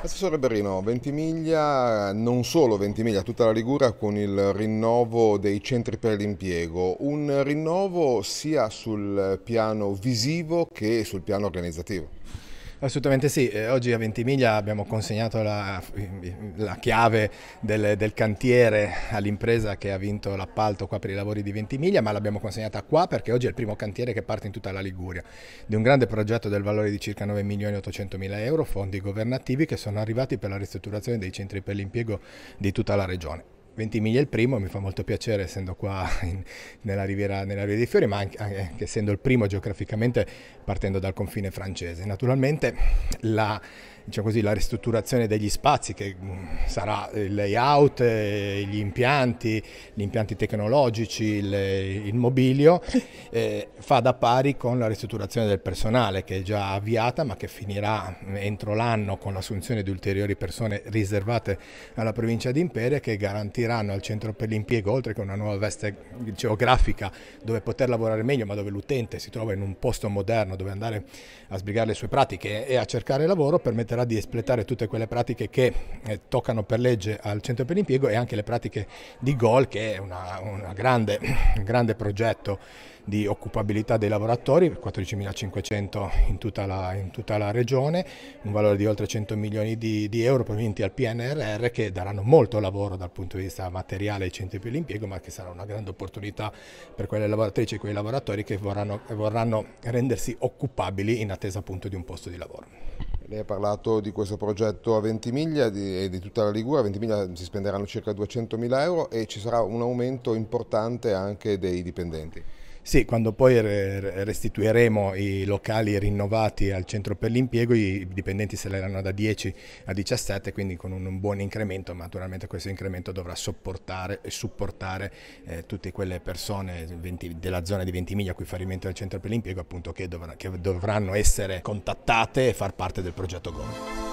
Assessore Berrino, Ventimiglia, non solo Ventimiglia, tutta la Ligura con il rinnovo dei centri per l'impiego, un rinnovo sia sul piano visivo che sul piano organizzativo. Assolutamente sì, eh, oggi a Ventimiglia abbiamo consegnato la, la chiave del, del cantiere all'impresa che ha vinto l'appalto qua per i lavori di Ventimiglia, ma l'abbiamo consegnata qua perché oggi è il primo cantiere che parte in tutta la Liguria, di un grande progetto del valore di circa 9 milioni e 800 mila euro, fondi governativi che sono arrivati per la ristrutturazione dei centri per l'impiego di tutta la regione. Ventimiglia è il primo, mi fa molto piacere essendo qua in, nella, riviera, nella, riviera, dei Fiori, ma anche, anche, essendo il primo geograficamente partendo dal confine francese. Naturalmente la diciamo così, la ristrutturazione degli spazi che mm, sarà il layout, eh, gli impianti, gli impianti tecnologici, il, il mobilio, eh, fa da pari con la ristrutturazione del personale che è già avviata ma che finirà mm, entro l'anno con l'assunzione di ulteriori persone riservate alla provincia di Imperia che garantiranno al centro per l'impiego oltre che una nuova veste geografica diciamo, dove poter lavorare meglio ma dove l'utente si trova in un posto moderno dove andare a sbrigare le sue pratiche e a cercare lavoro permetterà permetterà di espletare tutte quelle pratiche che eh, toccano per legge al centro per l'impiego e anche le pratiche di GOL che è un grande, grande progetto di occupabilità dei lavoratori, 14.500 in, in, tutta la regione, un valore di oltre 100 milioni di, di, euro provenienti al PNRR che daranno molto lavoro dal punto di vista materiale ai centri per l'impiego, ma che sarà una grande opportunità per quelle lavoratrici e quei lavoratori che vorranno, vorranno rendersi occupabili in attesa appunto di un posto di lavoro. Lei ha parlato di questo progetto a Ventimiglia e di tutta la Ligura, a Ventimiglia si spenderanno circa 200 mila euro e ci sarà un aumento importante anche dei dipendenti. Sì, quando poi restituiremo i locali rinnovati al centro per l'impiego, i dipendenti saliranno da 10 a 17, quindi con un, buon incremento, ma naturalmente questo incremento dovrà sopportare e supportare eh, tutte quelle persone 20, della zona di Ventimiglia a cui fa riferimento il centro per l'impiego, appunto, che, dovranno, che dovranno essere contattate e far parte del progetto GOL.